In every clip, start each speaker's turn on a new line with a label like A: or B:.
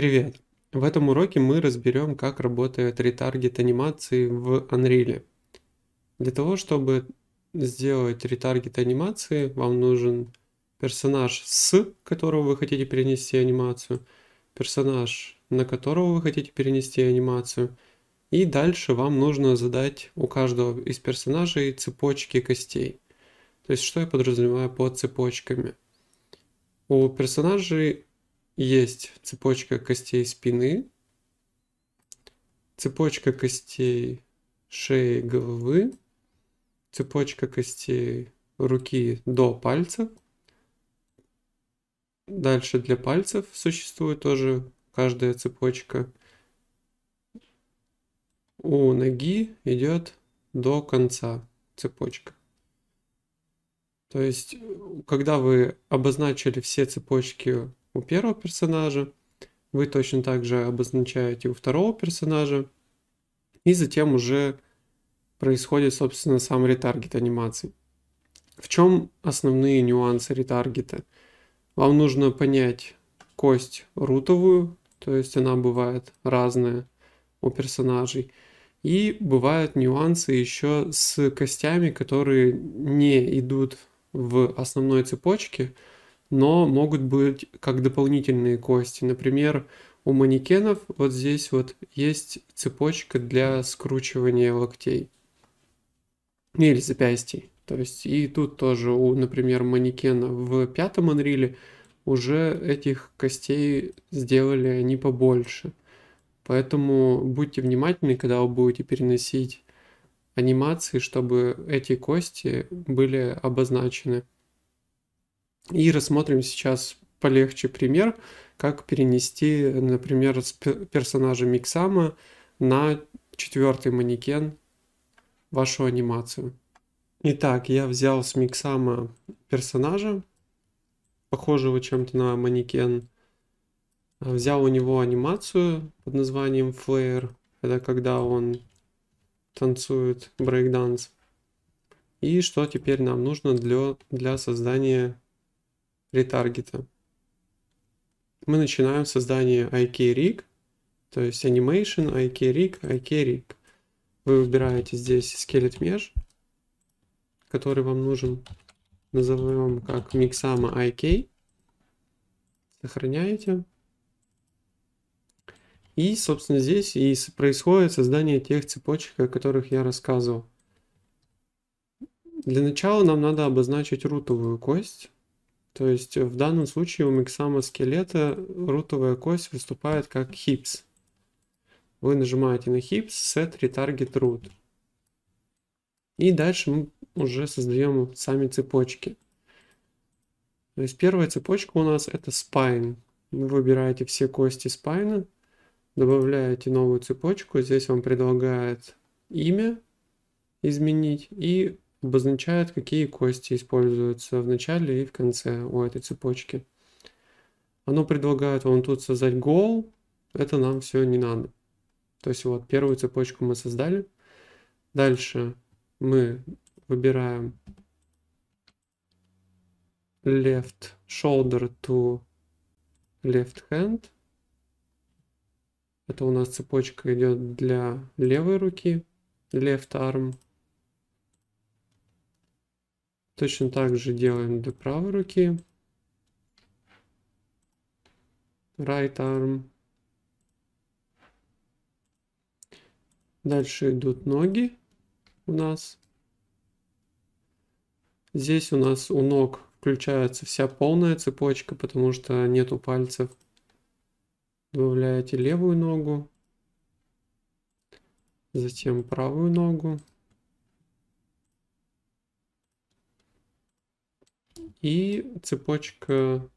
A: Привет! В этом уроке мы разберем, как работает ретаргет анимации в Unreal. Для того, чтобы сделать ретаргет анимации, вам нужен персонаж, с которого вы хотите перенести анимацию, персонаж, на которого вы хотите перенести анимацию, и дальше вам нужно задать у каждого из персонажей цепочки костей. То есть, что я подразумеваю под цепочками? У персонажей есть цепочка костей спины, цепочка костей шеи, головы, цепочка костей руки до пальца. Дальше для пальцев существует тоже каждая цепочка. У ноги идет до конца цепочка. То есть, когда вы обозначили все цепочки у первого персонажа, вы точно так же обозначаете у второго персонажа, и затем уже происходит, собственно, сам ретаргет анимации. В чем основные нюансы ретаргета? Вам нужно понять кость рутовую, то есть она бывает разная у персонажей, и бывают нюансы еще с костями, которые не идут в основной цепочке, но могут быть как дополнительные кости. Например, у манекенов вот здесь вот есть цепочка для скручивания локтей или запястий. То есть и тут тоже у, например, манекена в пятом анриле уже этих костей сделали они побольше. Поэтому будьте внимательны, когда вы будете переносить анимации, чтобы эти кости были обозначены. И рассмотрим сейчас полегче пример, как перенести, например, с персонажа Миксама на четвертый манекен вашу анимацию. Итак, я взял с Миксама персонажа, похожего чем-то на манекен. А взял у него анимацию под названием Flare. Это когда он танцует брейкданс. И что теперь нам нужно для, для создания ретаргета. Мы начинаем создание IK-rig, то есть animation, IK-rig, IK-rig. Вы выбираете здесь скелет меж, который вам нужен. Назовем как mixama IK. Сохраняете. И, собственно, здесь и происходит создание тех цепочек, о которых я рассказывал. Для начала нам надо обозначить рутовую кость. То есть э, в данном случае у миксама скелета рутовая кость выступает как хипс. Вы нажимаете на хипс set retarget root. И дальше мы уже создаем сами цепочки. То есть первая цепочка у нас это spine. Вы выбираете все кости спайна, добавляете новую цепочку. Здесь вам предлагает имя изменить и обозначает, какие кости используются в начале и в конце у этой цепочки. Оно предлагает вам тут создать гол, это нам все не надо. То есть вот первую цепочку мы создали. Дальше мы выбираем left shoulder to left hand. Это у нас цепочка идет для левой руки, left arm Точно так же делаем для правой руки. Right arm. Дальше идут ноги у нас. Здесь у нас у ног включается вся полная цепочка, потому что нету пальцев. Добавляете левую ногу, затем правую ногу. И цепочка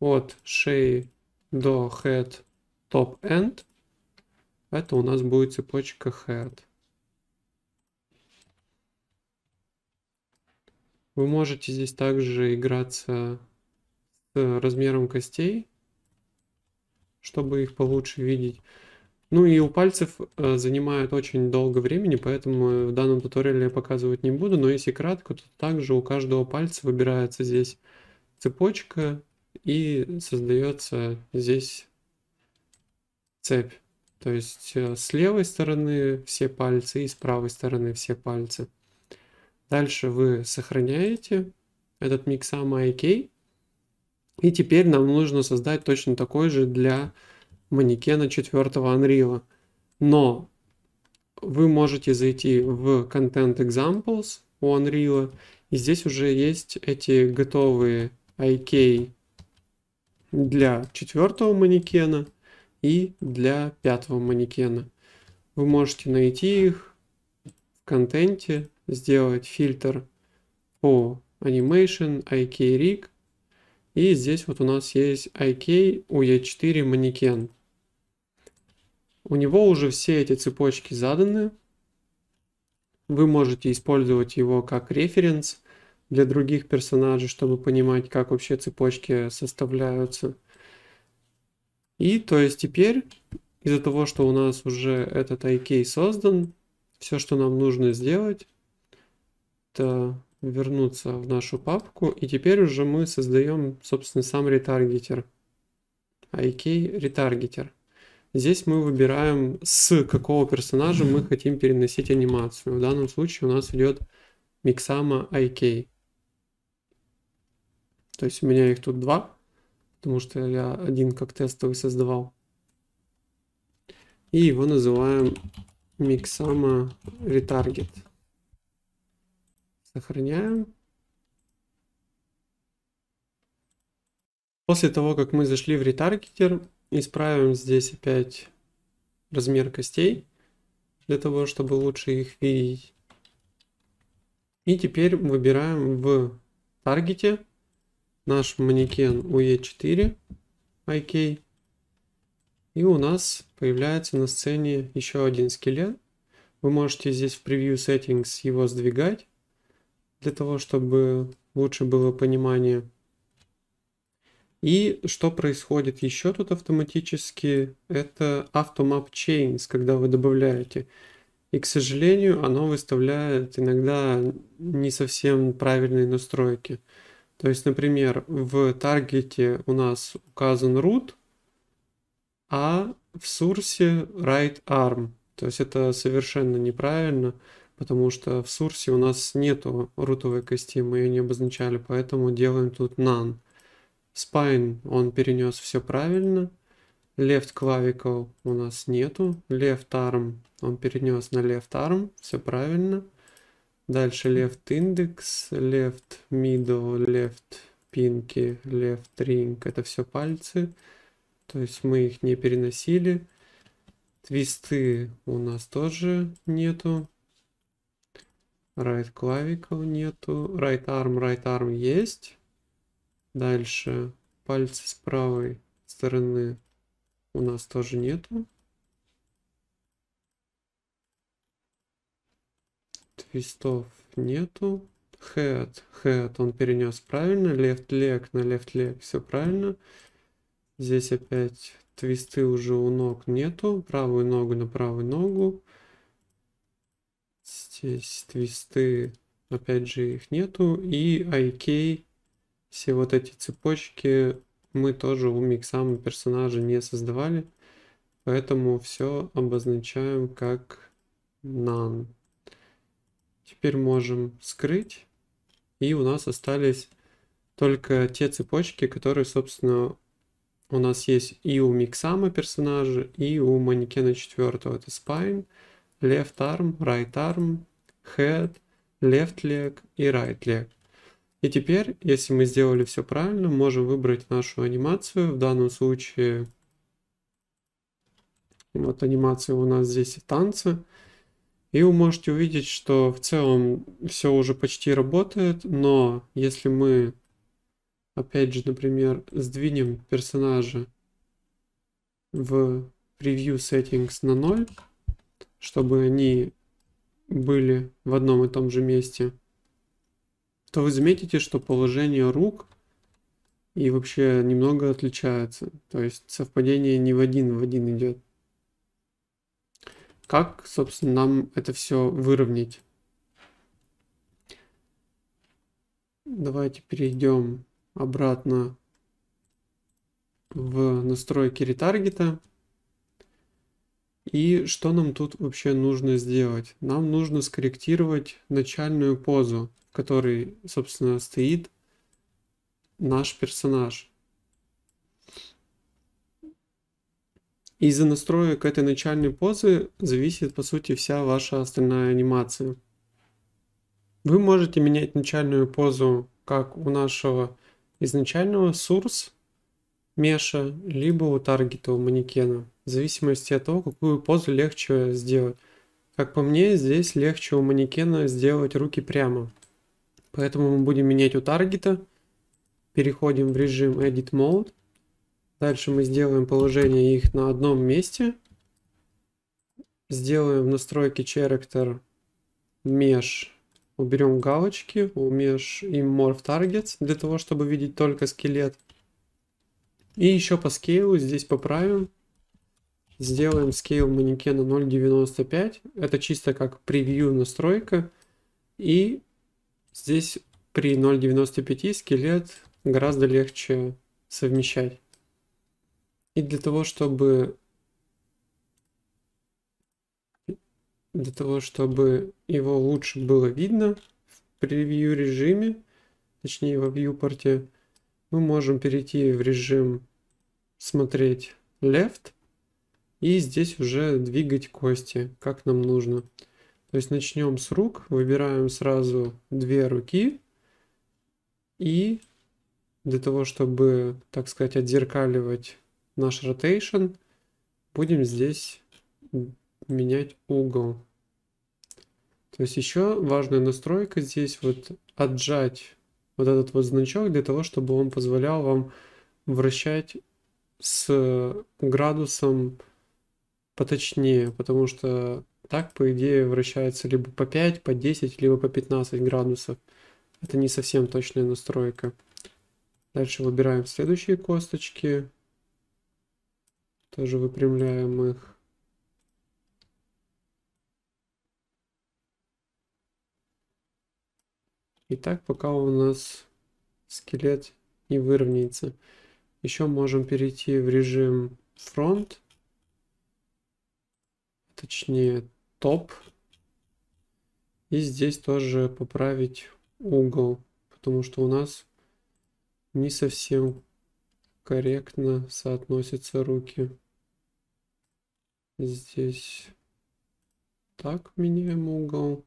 A: от шеи до head top end. Это у нас будет цепочка head. Вы можете здесь также играться с размером костей, чтобы их получше видеть. Ну и у пальцев э, занимает очень долго времени, поэтому э, в данном туториале я показывать не буду, но если кратко, то также у каждого пальца выбирается здесь цепочка и создается здесь цепь. То есть э, с левой стороны все пальцы и с правой стороны все пальцы. Дальше вы сохраняете этот миксам IK. И теперь нам нужно создать точно такой же для манекена 4 Unreal. Но вы можете зайти в Content Examples у Unreal, и здесь уже есть эти готовые IK для четвертого манекена и для пятого манекена. Вы можете найти их в контенте, сделать фильтр по Animation, IK Rig, и здесь вот у нас есть IK UE4 манекен. У него уже все эти цепочки заданы. Вы можете использовать его как референс для других персонажей, чтобы понимать, как вообще цепочки составляются. И то есть теперь из-за того, что у нас уже этот IK создан, все, что нам нужно сделать, это вернуться в нашу папку. И теперь уже мы создаем, собственно, сам ретаргетер. IK ретаргетер. Здесь мы выбираем, с какого персонажа мы хотим переносить анимацию. В данном случае у нас идет Миксама IK. То есть у меня их тут два, потому что я один как тестовый создавал. И его называем Миксама Retarget. Сохраняем. После того, как мы зашли в ретаргетер, Исправим здесь опять размер костей, для того, чтобы лучше их видеть. И теперь выбираем в таргете наш манекен UE4 IK. И у нас появляется на сцене еще один скелет. Вы можете здесь в Preview settings его сдвигать, для того, чтобы лучше было понимание и что происходит еще тут автоматически, это Automap Chains, когда вы добавляете. И, к сожалению, оно выставляет иногда не совсем правильные настройки. То есть, например, в таргете у нас указан root, а в сурсе right arm. То есть это совершенно неправильно, потому что в сурсе у нас нету рутовой кости, мы ее не обозначали, поэтому делаем тут none. Spine он перенес все правильно. Left clavicle у нас нету. Left arm он перенес на left arm, все правильно. Дальше left index, left middle, left pinky, left ring. Это все пальцы. То есть мы их не переносили. Твисты у нас тоже нету. Right clavicle нету. Right arm, right arm есть. Дальше пальцы с правой стороны у нас тоже нету. Твистов нету. Head, head он перенес правильно. Left leg на left leg все правильно. Здесь опять твисты уже у ног нету. Правую ногу на правую ногу. Здесь твисты, опять же, их нету. И IK все вот эти цепочки мы тоже у миксама персонажа не создавали, поэтому все обозначаем как none. Теперь можем скрыть, и у нас остались только те цепочки, которые, собственно, у нас есть и у миксама персонажа, и у манекена четвертого. Это spine, left arm, right arm, head, left leg и right leg. И теперь, если мы сделали все правильно, можем выбрать нашу анимацию. В данном случае, вот анимация у нас здесь и танцы. И вы можете увидеть, что в целом все уже почти работает, но если мы, опять же, например, сдвинем персонажа в preview settings на 0, чтобы они были в одном и том же месте – то вы заметите, что положение рук и вообще немного отличается. То есть совпадение не в один в один идет. Как, собственно, нам это все выровнять? Давайте перейдем обратно в настройки ретаргета. И что нам тут вообще нужно сделать? Нам нужно скорректировать начальную позу, в которой, собственно, стоит наш персонаж. Из-за настроек этой начальной позы зависит, по сути, вся ваша остальная анимация. Вы можете менять начальную позу как у нашего изначального source Меша, либо у таргета у манекена, в зависимости от того, какую позу легче сделать. Как по мне, здесь легче у манекена сделать руки прямо. Поэтому мы будем менять у таргета. Переходим в режим Edit Mode. Дальше мы сделаем положение их на одном месте. Сделаем в настройке Character Mesh. Уберем галочки у Mesh и Morph Targets, для того, чтобы видеть только скелет. И еще по скейлу здесь поправим. Сделаем скейл манекена 0.95. Это чисто как превью настройка. И здесь при 0.95 скелет гораздо легче совмещать. И для того, чтобы для того, чтобы его лучше было видно в превью режиме, точнее во порте мы можем перейти в режим смотреть left и здесь уже двигать кости, как нам нужно. То есть начнем с рук, выбираем сразу две руки и для того, чтобы, так сказать, отзеркаливать наш rotation, будем здесь менять угол. То есть еще важная настройка здесь вот отжать вот этот вот значок для того, чтобы он позволял вам вращать с градусом поточнее, потому что так, по идее, вращается либо по 5, по 10, либо по 15 градусов. Это не совсем точная настройка. Дальше выбираем следующие косточки. Тоже выпрямляем их. И так пока у нас скелет не выровняется. Еще можем перейти в режим фронт, точнее топ. И здесь тоже поправить угол, потому что у нас не совсем корректно соотносятся руки. Здесь так меняем угол.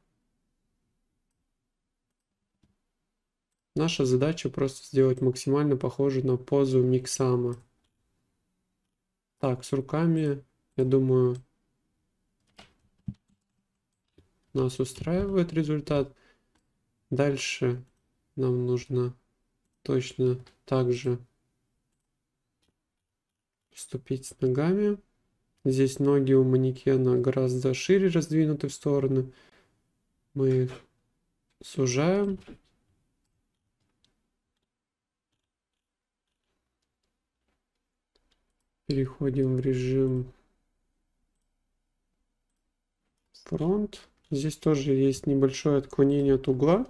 A: Наша задача просто сделать максимально похожую на позу миксама. Так, с руками, я думаю, нас устраивает результат. Дальше нам нужно точно так же вступить с ногами. Здесь ноги у манекена гораздо шире раздвинуты в стороны. Мы их сужаем. Переходим в режим фронт. Здесь тоже есть небольшое отклонение от угла.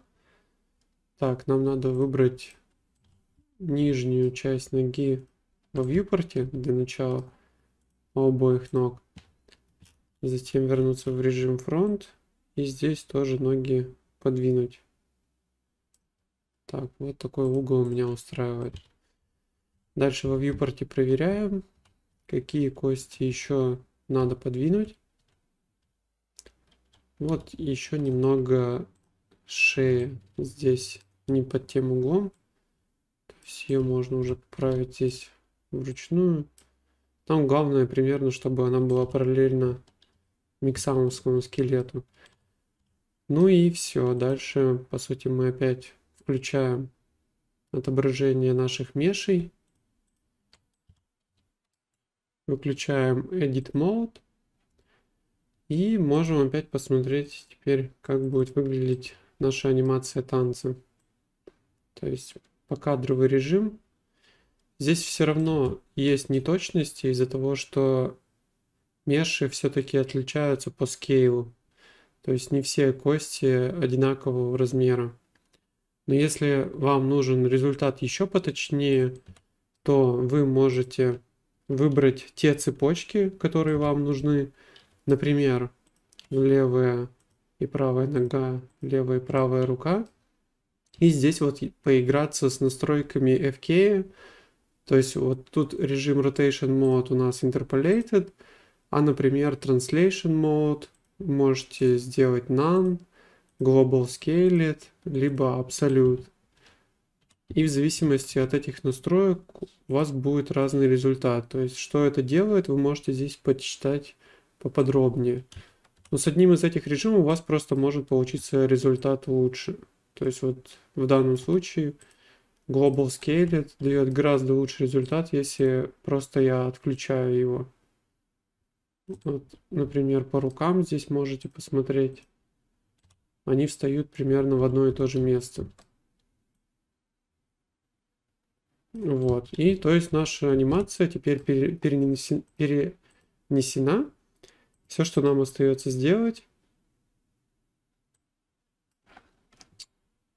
A: Так, нам надо выбрать нижнюю часть ноги во вьюпорте для начала обоих ног. Затем вернуться в режим фронт. И здесь тоже ноги подвинуть. Так, вот такой угол меня устраивает. Дальше во вьюпорте проверяем какие кости еще надо подвинуть. Вот еще немного шеи здесь не под тем углом. То есть ее можно уже поправить здесь вручную. Там главное примерно, чтобы она была параллельно миксамовскому скелету. Ну и все. Дальше, по сути, мы опять включаем отображение наших мешей. Выключаем Edit Mode. И можем опять посмотреть теперь, как будет выглядеть наша анимация танца. То есть покадровый режим. Здесь все равно есть неточности из-за того, что меши все-таки отличаются по скейлу. То есть не все кости одинакового размера. Но если вам нужен результат еще поточнее, то вы можете выбрать те цепочки, которые вам нужны. Например, левая и правая нога, левая и правая рука. И здесь вот поиграться с настройками FK. То есть вот тут режим Rotation Mode у нас Interpolated, а, например, Translation Mode можете сделать None, Global Scaled, либо Absolute. И в зависимости от этих настроек у вас будет разный результат. То есть, что это делает, вы можете здесь почитать поподробнее. Но с одним из этих режимов у вас просто может получиться результат лучше. То есть, вот в данном случае Global Scale дает гораздо лучший результат, если просто я отключаю его. Вот, например, по рукам здесь можете посмотреть. Они встают примерно в одно и то же место. Вот. И то есть наша анимация теперь перенесена, перенесена. Все, что нам остается сделать,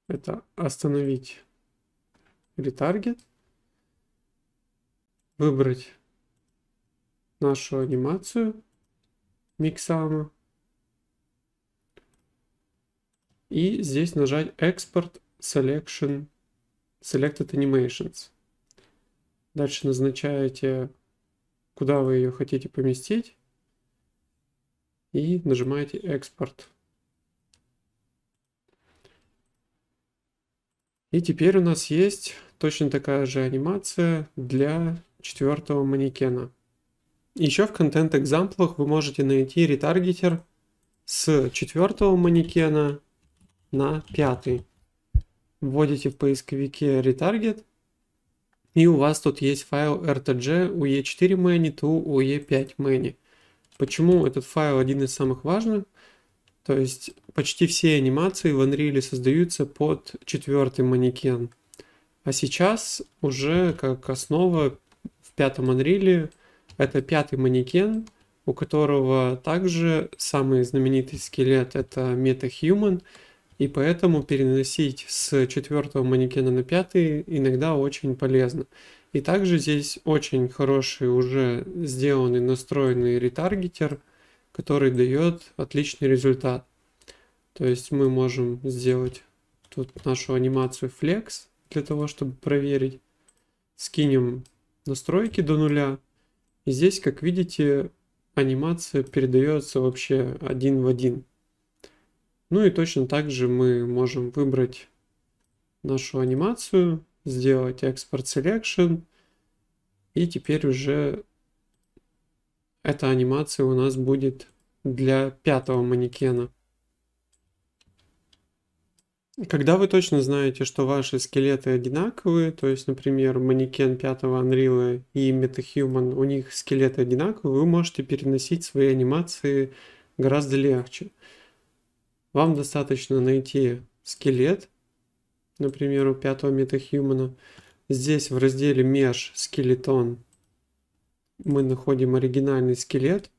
A: это остановить ретаргет, выбрать нашу анимацию миксама и здесь нажать экспорт selection selected animations. Дальше назначаете, куда вы ее хотите поместить. И нажимаете «Экспорт». И теперь у нас есть точно такая же анимация для четвертого манекена. Еще в контент экзамплах вы можете найти ретаргетер с четвертого манекена на пятый. Вводите в поисковике ретаргет и у вас тут есть файл rtg ue4 many to ue5 many. Почему этот файл один из самых важных? То есть почти все анимации в Unreal создаются под четвертый манекен. А сейчас уже как основа в пятом Unreal это пятый манекен, у которого также самый знаменитый скелет это MetaHuman, и поэтому переносить с четвертого манекена на пятый иногда очень полезно. И также здесь очень хороший уже сделанный настроенный ретаргетер, который дает отличный результат. То есть мы можем сделать тут нашу анимацию Flex для того, чтобы проверить. Скинем настройки до нуля. И здесь, как видите, анимация передается вообще один в один. Ну и точно так же мы можем выбрать нашу анимацию, сделать экспорт selection, и теперь уже эта анимация у нас будет для пятого манекена. Когда вы точно знаете, что ваши скелеты одинаковые, то есть, например, манекен пятого Unreal и MetaHuman, у них скелеты одинаковые, вы можете переносить свои анимации гораздо легче. Вам достаточно найти скелет, например, у пятого метахьюмана. Здесь в разделе Mesh скелетон мы находим оригинальный скелет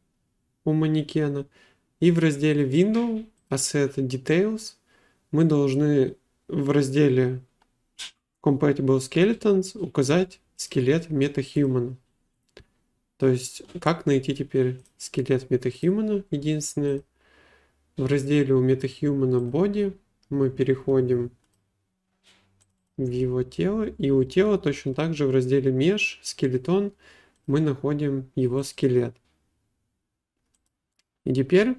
A: у манекена. И в разделе Window Asset Details мы должны в разделе Compatible Skeletons указать скелет MetaHuman. То есть, как найти теперь скелет MetaHuman, единственное, в разделе у MetaHuman Body мы переходим в его тело. И у тела точно так же в разделе Mesh, скелетон, мы находим его скелет. И теперь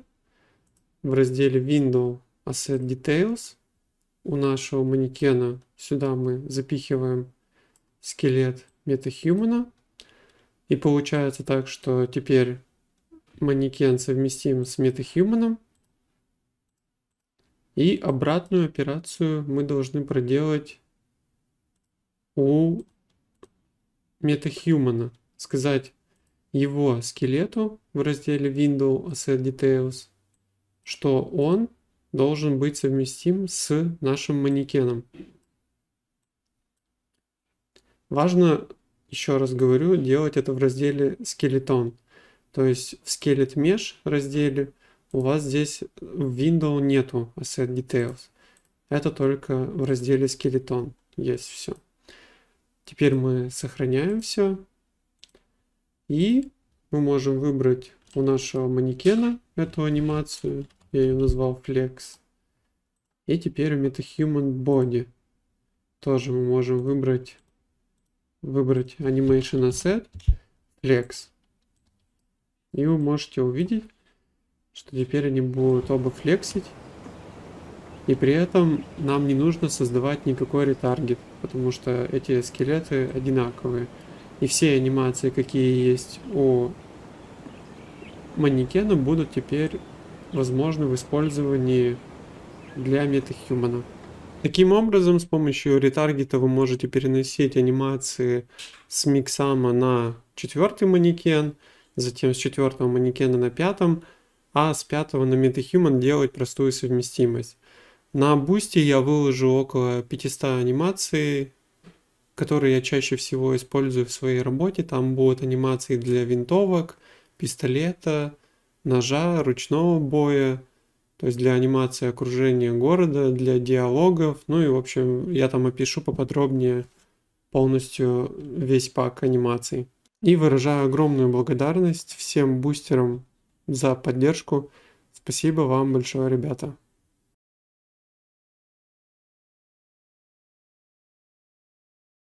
A: в разделе Window Asset Details у нашего манекена сюда мы запихиваем скелет MetaHuman. И получается так, что теперь манекен совместим с MetaHuman. И обратную операцию мы должны проделать у MetaHuman. Сказать его скелету в разделе Window Asset Details, что он должен быть совместим с нашим манекеном. Важно, еще раз говорю, делать это в разделе скелетон. То есть в скелет Mesh разделе у вас здесь в Windows нету asset details. Это только в разделе скелетон есть все. Теперь мы сохраняем все. И мы можем выбрать у нашего манекена эту анимацию. Я ее назвал Flex. И теперь у MetaHuman Body. Тоже мы можем выбрать, выбрать Animation Asset Flex. И вы можете увидеть, что теперь они будут оба флексить. И при этом нам не нужно создавать никакой ретаргет, потому что эти скелеты одинаковые. И все анимации, какие есть у манекена, будут теперь возможны в использовании для метахьюмана. Таким образом, с помощью ретаргета вы можете переносить анимации с миксама на четвертый манекен, затем с четвертого манекена на пятом, а с 5 на MetaHuman делать простую совместимость. На бусте я выложу около 500 анимаций, которые я чаще всего использую в своей работе. Там будут анимации для винтовок, пистолета, ножа, ручного боя, то есть для анимации окружения города, для диалогов. Ну и, в общем, я там опишу поподробнее полностью весь пак анимаций. И выражаю огромную благодарность всем бустерам, за поддержку. Спасибо вам большое, ребята.